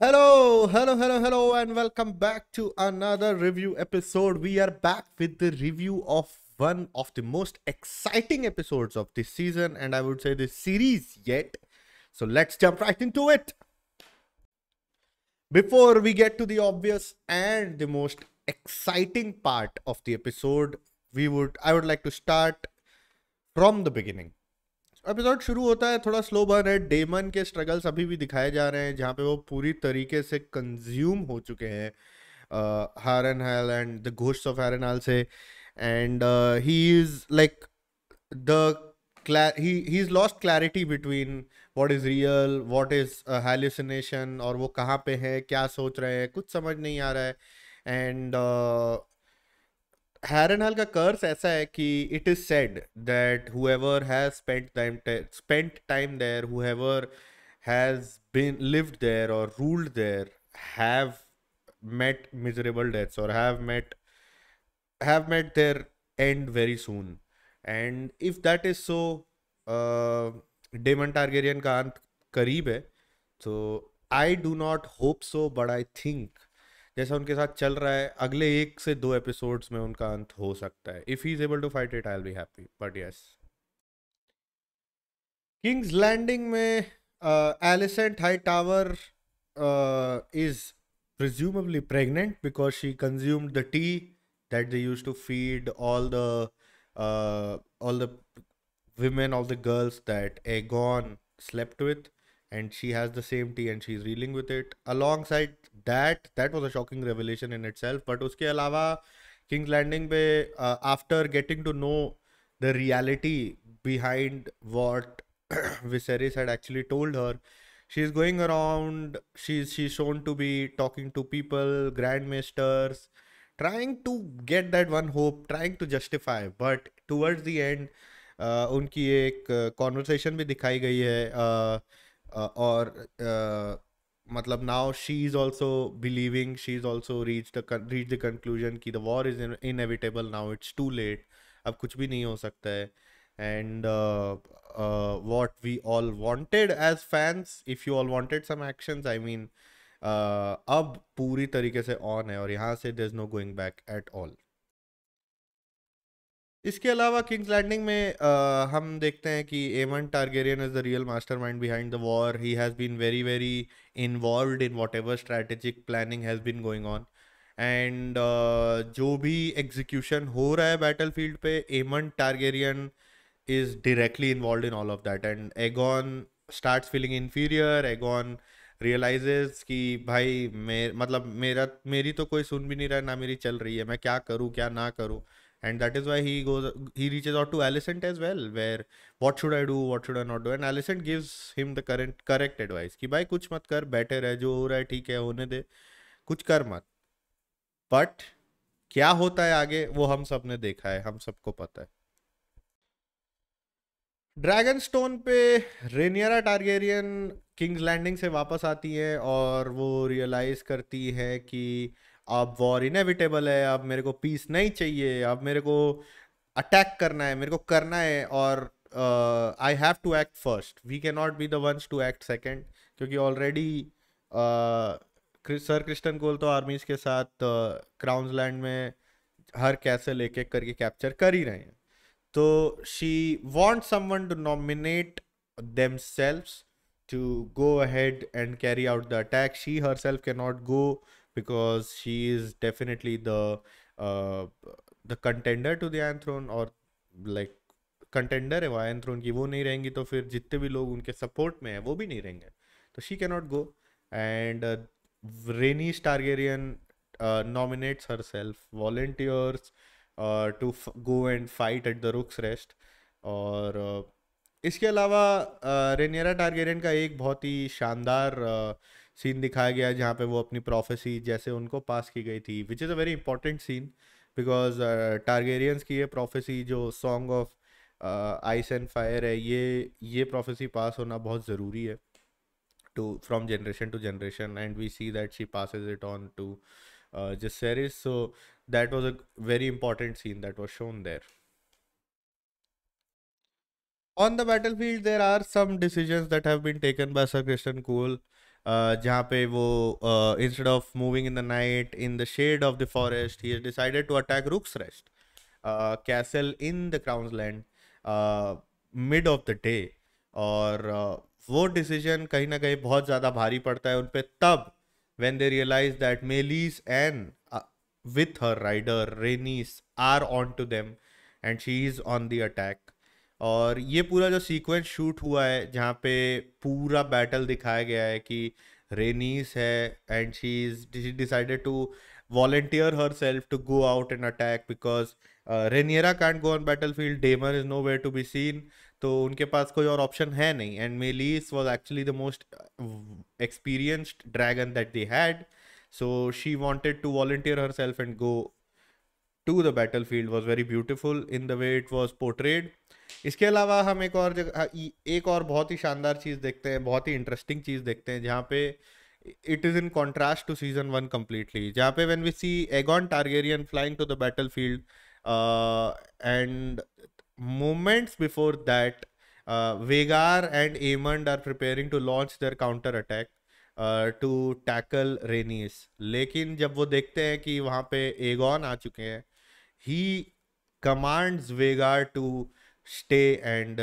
hello hello hello hello and welcome back to another review episode we are back with the review of one of the most exciting episodes of this season and i would say this series yet so let's jump right into it before we get to the obvious and the most exciting part of the episode we would i would like to start from the beginning episode शुरू होता है थोड़ा slow burn है Daemon के struggles अभी भी दिखाए जा रहे हैं जहाँ पे वो पूरी तरीके से कंज्यूम हो चुके हैं Harrenhal and the ghost of Harrenhal से and he is like the he is lost clarity between what is real what is hallucination और वो कहाँ पे है क्या सोच रहे हैं कुछ समझ नहीं आ रहा है एंड uh, हाल का कर्स ऐसा है कि it is said that whoever has spent time spent time there whoever has been lived there और ruled there have met miserable deaths और have met have met their end very soon and if that is so Daemon Targaryen का अंत करीब है तो I do not hope so but I think जैसा उनके साथ चल रहा है अगले एक से दो एपिसोड में उनका अंत हो सकता है if is able to fight it I will be happy but yes King's Landing में Alicent Hightower is presumably pregnant because she consume the tea that they use to feed all the all the women of the girls that Aegon slept with and she has the same tea and she is reeling with it alongside that that was a shocking revelation in it self but उसके अलावा King's Landing पे after getting to know the reality behind what Viserys had actually told her she is going around she is she shown to be talking to people grand maesters trying to get that one hope trying to justify but towards the end उनकी एक conversation uh, भी दिखाई गई है uh, uh, और मतलब now she is also believing she is also reach the reach the conclusion की the war is inevitable now it's too late अब कुछ भी नहीं हो सकता है and what we all wanted as fans if you all wanted some actions I mean अब पूरी तरीके से ऑन है और यहाँ से there is no going back at all इसके अलावा किंग्स लैंडिंग में आ, हम देखते हैं कि Aemond Targaryen is the real master mind behind the war he has been very very involve in whatever strategic planning has been going on and जो भी execution हो रहा है बैटल फील्ड पे Aemond Targaryen is directly involve in all of that and Aegon start feeling inferior Aegon realizes कि भाई मे मतलब मेरा मेरी तो कोई सुन भी नहीं रहा ना मेरी चल रही है मैं क्या करूँ क्या ना करूँ and that is why he goes he reaches out to Alicent as well where what should I do what should I not do and Alicent gives him the current correct advice कि भाई कुछ मत कर बैठे रह जो हो रहा है ठीक है होने दे कुछ कर मत बट क्या होता है आगे वो हम सब ने देखा है हम सबको पता है ड्रैगन स्टोन पे रेनियरा टारगेरियन किंग्स लैंडिंग से वापस आती है और वो रियलाइज करती है कि अब वॉर इनएविटेबल है अब मेरे को पीस नहीं चाहिए अब मेरे को अटैक करना है मेरे को करना है और I have to act first we can not be the ones to act second क्योंकि ऑलरेडी सर क्रिस्टन कोल तो आर्मीज के साथ क्राउन्स uh, लैंड में हर कैसे एक एक करके कैप्चर कर ही रहे हैं तो she want someone to nominate them to go ahead and carry out the attack she herself can not go because she is definitely the uh, the contender to the Iron Throne or like contender है वो Iron Throne की वो नहीं रहेंगी तो फिर जितने भी लोग उनके support में हैं वो भी नहीं रहेंगे तो she cannot go and uh, Rhaenys Targaryen uh, nominates herself volunteers uh, to go and fight at the Rook's Rest और uh, इसके अलावा रेनियरा टारगेरियन का एक बहुत ही शानदार uh, सीन दिखाया गया जहाँ पे वो अपनी प्रोफेसी जैसे उनको पास की गई थी which is a very important scene because Targaryens की ये प्रोफेसी जो song of ice and fire है ये ये प्रोफेसी पास होना बहुत ज़रूरी है to from generation to generation and we see that she pass it on to Jace so that was a very important scene that was shown there on the battlefield there are some decision that have been taken by sir Criston Cole जहाँ पे वो instead of moving in the night in the shade of the forest he decided to attack Rook's Rest castle in the Crown's Land mid of the day और uh, वो decision कहीं ना कहीं बहुत ज़्यादा भारी पड़ता है उन पर तब they realize that Meleys and with her rider Rhaenys are on to them and she is on the attack और ये पूरा जो सीक्वेंस शूट हुआ है जहाँ पे पूरा बैटल दिखाया गया है कि रेनीस है and she is decided to herself to go out and attack because Rhaenyra can't go on battlefield Daemon is nowhere to be seen तो उनके पास कोई और ऑप्शन है नहीं and Meleys was actually the most experienced dragon that they had so she wanted to volunteer herself and go to the battlefield was very beautiful in the way it was portrayed इसके अलावा हम एक और जगह हाँ, एक और बहुत ही शानदार चीज़ देखते हैं बहुत ही इंटरेस्टिंग चीज़ देखते हैं जहाँ पे it is in contrast to season one completely जहाँ पे when we see Aegon Targaryen flying to the battlefield and moments before that Vhagar and Aemond are preparing to launch their counter attack to tackle Rhaenys लेकिन जब वो देखते हैं कि वहाँ पे एगॉन आ चुके हैं he commands Vhagar to stay and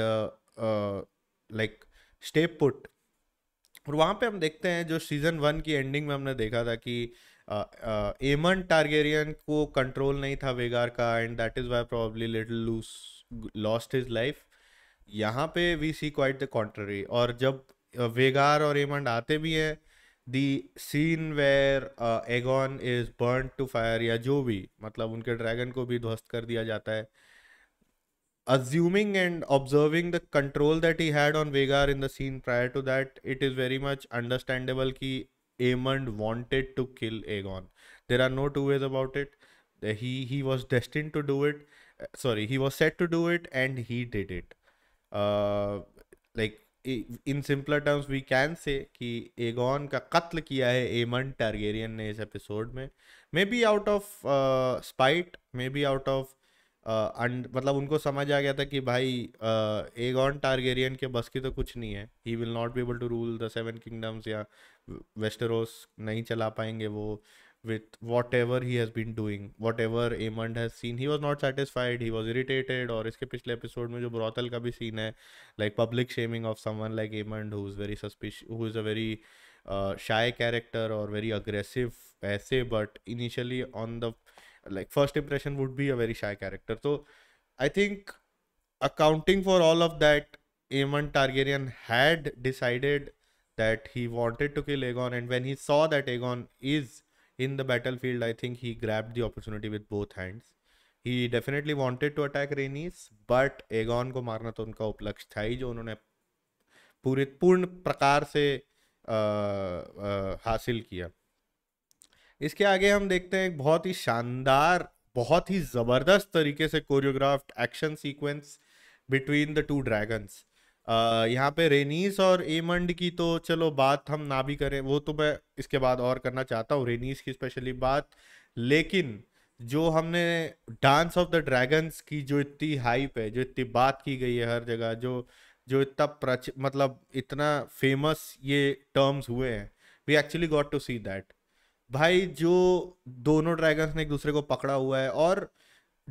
like stay put और वहाँ पे हम देखते हैं जो सीजन वन की एंडिंग में हमने देखा था कि एमन uh, टारगेरियन uh, को कंट्रोल नहीं था वेगार का and that is why probably little loose lost his life यहाँ पे we see quite the contrary और जब वेगार uh, और एमंड आते भी हैं the scene where Aegon is burn to fire या जो भी मतलब उनके ड्रैगन को भी ध्वस्त कर दिया जाता है assuming and observing the control that he had on Vegar in the scene prior to that, it is very much understandable that Amond wanted to kill Aegon. There are no two ways about it. He he was destined to do it. Uh, sorry, he was set to do it, and he did it. Uh, like in simpler terms, we can say that Aegon का कत्ल किया है Aemond Targaryen ने इस episode. Maybe out of uh, spite, maybe out of मतलब उनको समझ आ गया था कि भाई एग ऑन टारगेरियन के बस की तो कुछ नहीं है he will not be able to rule the seven kingdoms या वेस्टरोस नहीं चला पाएंगे वो with whatever he has been doing whatever Aemond has seen he was not satisfied he was irritated और इसके पिछले एपिसोड में जो ब्रोतल का भी सीन है like public shaming of someone like Aemond who is very suspicious who is a very shy character और very aggressive ऐसे but initially on the like first impression would be a very shy character so i think accounting for all of that Aemon Targaryen had decided that he wanted to kill Aegon and when he saw that Aegon is in the battlefield I think he grabbed the opportunity with both hands he definitely wanted to attack Rhaenys but Aegon ko marna to unka उपलक्ष्य tha hi jo unhone पूरे पूर्ण प्रकार से आ, आ, हासिल किया इसके आगे हम देखते हैं एक बहुत ही शानदार बहुत ही ज़बरदस्त तरीके से choreographed action sequence between the two dragons यहाँ पे रेनीस और एमंड की तो चलो बात हम ना भी करें वो तो मैं इसके बाद और करना चाहता हूँ रेनीस की स्पेशली बात लेकिन जो हमने डांस ऑफ द ड्रैगन्स की जो इतनी हाइप है जो इतनी बात की गई है हर जगह जो जो इतना प्रच मतलब इतना फेमस ये टर्म्स हुए हैं we actually got to see that भाई जो दोनों ड्रैगन्स ने एक दूसरे को पकड़ा हुआ है और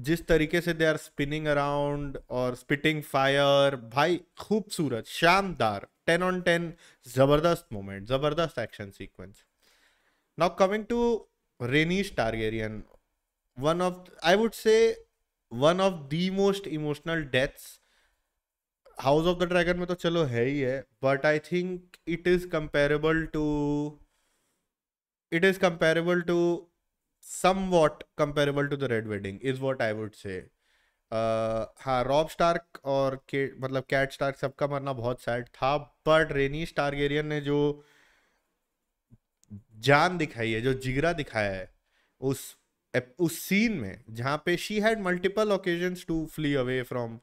जिस तरीके से दे आर स्पिनिंग अराउंड और स्पिटिंग फायर भाई खूबसूरत शानदार टेन ऑन टेन जबरदस्त मोमेंट जबरदस्त action sequence now coming to Rhaenys Targaryen one of I would say one of the most emotional deaths house of the dragon में तो चलो है ही है but I think it is comparable to it is comparable to somewhat comparable to the Red Wedding is what I would say. Uh, हाँ Robb Stark और के मतलब कैट स्टार्क सबका मरना बहुत सैड था बट रेनी स्टारगेरियन ने जो जान दिखाई है जो जिगरा दिखाया है उस उस सीन में जहाँ पे she had multiple occasions to flee away from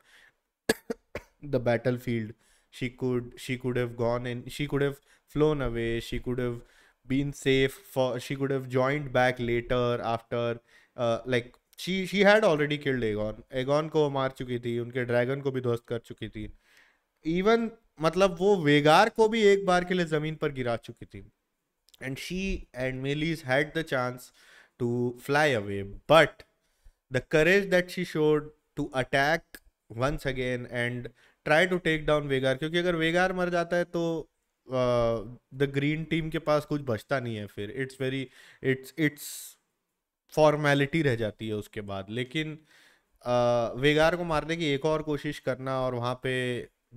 the battlefield she could she could have gone in she could have flown away she could have been safe for she could have joined back later after uh, like she she had already killed Aegon Aegon को मार चुकी थी उनके dragon को भी ध्वस्त कर चुकी थी इवन मतलब वो वेगार को भी एक बार के लिए ज़मीन पर गिरा चुकी थी and she and Meleys had the chance to fly away but the courage that she showed to attack once again and try to take down Vhagar क्योंकि अगर वेगार मर जाता है तो द ग्रीन टीम के पास कुछ बचता नहीं है फिर it's very it's it's formality रह जाती है उसके बाद लेकिन uh, वेगार को मारने की एक और कोशिश करना और वहाँ पे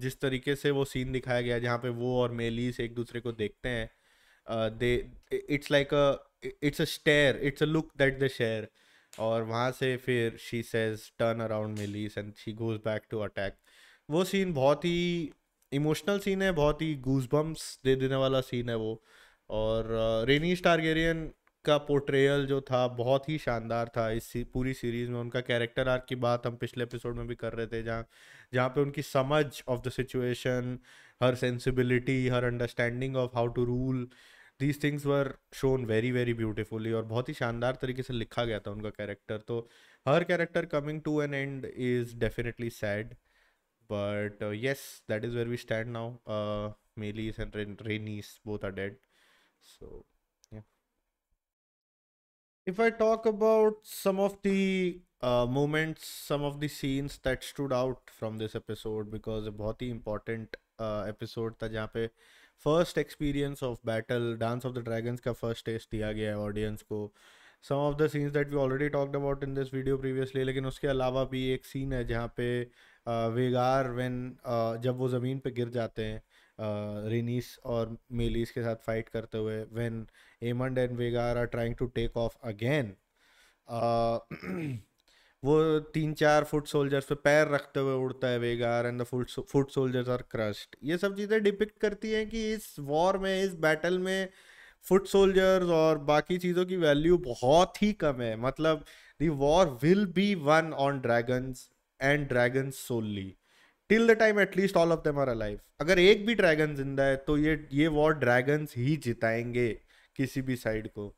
जिस तरीके से वो सीन दिखाया गया जहाँ पे वो और मेलीस एक दूसरे को देखते हैं they it's like a it's a stare it's a look that they share और वहाँ से फिर she says turn around Meleys and she goes back to attack वो सीन बहुत ही इमोशनल सीन है बहुत ही गूज बम्स दे देने वाला सीन है वो और रेनी स्टारगेरियन का पोर्ट्रेयल जो था बहुत ही शानदार था इस पूरी सीरीज में उनका कैरेक्टर आर्क की बात हम पिछले एपिसोड में भी कर रहे थे जहाँ जहाँ पे उनकी समझ of the situation her sensibility her understanding of how to rule these things were shown very very beautifully और बहुत ही शानदार तरीके से लिखा गया था उनका कैरेक्टर तो her character coming to an end is definitely sad but uh, yes that is where we stand now uh melee's and Rain- rainies both are dead so yeah. if I talk about some of the uh, moments, some of the scenes that stood out from this episode, because a very important uh, episode tha jahan first experience of battle, Dance of the Dragons ka first taste diya gaya hai audience ko. Some of the scenes that we already talked about in this video previously, lekin in alawa bhi ek scene hai jahan pe Vhagar when जब वो ज़मीन पे गिर जाते हैं रेनीस और मेलीस के साथ फाइट करते हुए when Aemond and Vhagar are trying to take off again वो तीन चार फुट सोल्जर्स पे पैर रखते हुए उड़ता है Vhagar and the foot soldiers are crushed ये सब चीज़ें डिपिक्ट करती हैं कि इस वॉर में इस बैटल में फुट सोल्जर्स और बाकी चीज़ों की वैल्यू बहुत ही कम है मतलब the war will be won on dragons and dragon solely till the time at least all of them are alive अगर एक भी ड्रैगन जिंदा है तो ये ये वॉर ड्रैगन्स ही जिताएंगे किसी भी साइड को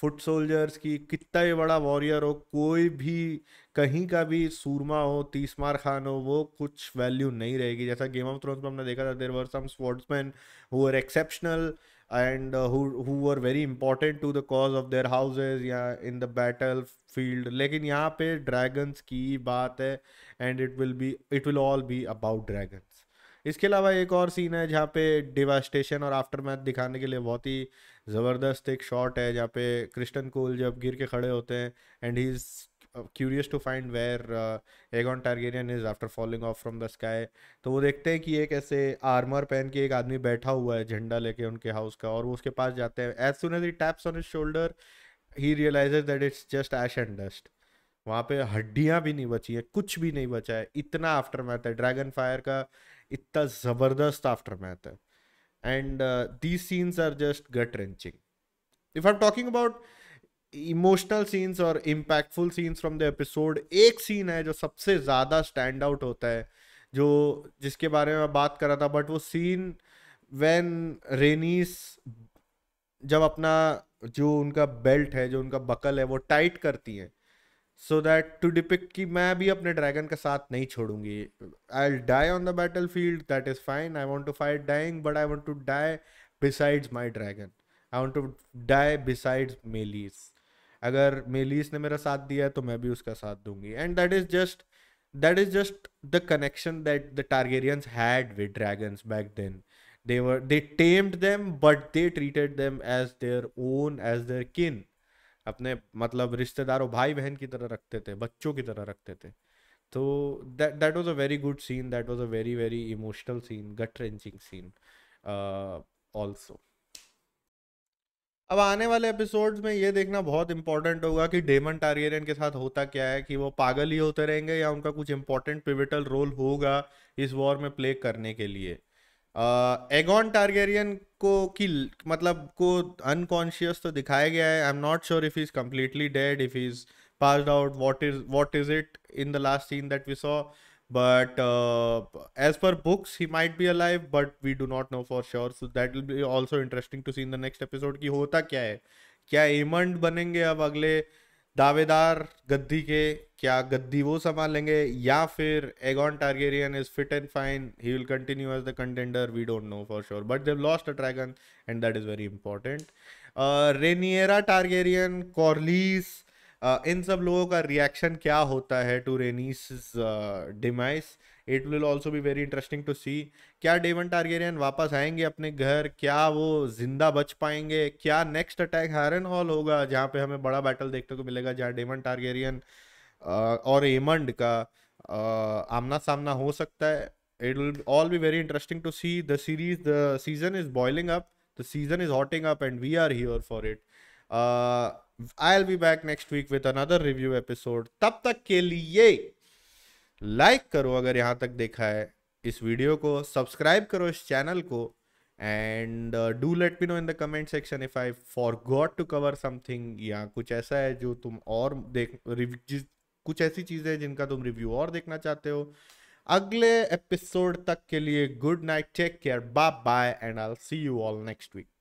फुट सोल्जर्स की कितना भी बड़ा वॉरियर हो कोई भी कहीं का भी सूरमा हो तीसमार खान हो वो कुछ वैल्यू नहीं रहेगी जैसा गेम ऑफ थ्रोन्स में हमने देखा था there were some sportsman who exceptional and uh, who who were very important to the cause of their houses yeah in the battlefield लेकिन यहाँ पे dragons की बात है and it will be it will all be about dragons इसके अलावा एक और सीन है जहाँ पे डिवास्टेशन और आफ्टरमैथ दिखाने के लिए बहुत ही ज़बरदस्त एक शॉट है जहाँ पे क्रिस्टन कोल जब गिर के खड़े होते हैं and he is curious to find where Aegon Targaryen is after falling off from the sky तो वो देखते हैं कि एक ऐसे आर्मर पहन के एक आदमी बैठा हुआ है झंडा लेके उनके हाउस का और वो उसके पास जाते हैं as soon as he taps on his shoulder he realize that it's just ash and dust वहाँ पे हड्डियाँ भी नहीं बची है कुछ भी नहीं बचा है इतना आफ्टर मैथ है ड्रैगन फायर का इतना ज़बरदस्त आफ्टर मैथ है and these scenes are just gut wrenching if I am talking about emotional scenes और impactful scenes from the episode एक सीन है जो सबसे ज़्यादा स्टैंड आउट होता है जो जिसके बारे में मैं बात कर रहा था बट वो सीन वैन रेनीस जब अपना जो उनका बेल्ट है जो उनका बकल है वो टाइट करती हैं सो दैट टू डिपिक्ट कि मैं भी अपने ड्रैगन का साथ नहीं छोड़ूंगी I die on the battlefield that is fine I want to fight dying but I want to die besides my dragon I want to die besides Meleys अगर Meleys ने मेरा साथ दिया है तो मैं भी उसका साथ दूंगी and that is just that is just the connection that the Targaryens had with dragons back then they were they tamed them but they treated them as their own as their अपने मतलब रिश्तेदारों भाई बहन की तरह रखते थे बच्चों की तरह रखते थे तो that that a very good scene that was a very very emotional scene gut wrenching scene also अब आने वाले एपिसोड्स में ये देखना बहुत इंपॉर्टेंट होगा कि डेमन टारियरियन के साथ होता क्या है कि वो पागल ही होते रहेंगे या उनका कुछ इंपॉर्टेंट पिविटल रोल होगा इस वॉर में प्ले करने के लिए एगॉन टारगेरियन को की मतलब को अनकॉन्शियस तो दिखाया गया है I am not sure if is completely dead if is pass out what is what is it in the last scene that we saw but uh, as per books he might be alive but we do not know for sure so that will be also interesting to see in the next episode ki होता क्या है क्या Aemond बनेंगे अब अगले दावेदार गद्दी के क्या गद्दी वो संभालेंगे या फिर Aegon Targaryen is fit and fine he will continue as the contender we don't know for sure but they've lost a dragon and that is very important Rhaenyra Targaryen Corlys इन सब लोगों का रिएक्शन क्या होता है to Rhaenys demise it will also भी very interesting to see क्या Daemon Targaryen वापस आएंगे अपने घर क्या वो जिंदा बच पाएंगे क्या नेक्स्ट अटैक हारन हॉल होगा जहाँ पे हमें बड़ा बैटल देखने को मिलेगा जहाँ डेवन टारगेरियन और एमंड का आमना सामना हो सकता है it will all be very interesting to see theories the season is is up up the season is hotting up and we are here for I'll be back next week with another review episode तब तक के लिए like करो अगर यहाँ तक देखा है इस वीडियो को सब्सक्राइब करो इस चैनल को and do let me know in the comment section if I forgot to cover something या कुछ ऐसा है जो तुम और देख कुछ ऐसी चीज़ें हैं जिनका तुम रिव्यू और देखना चाहते हो अगले एपिसोड तक के लिए good night take care bye bye and I see you all next week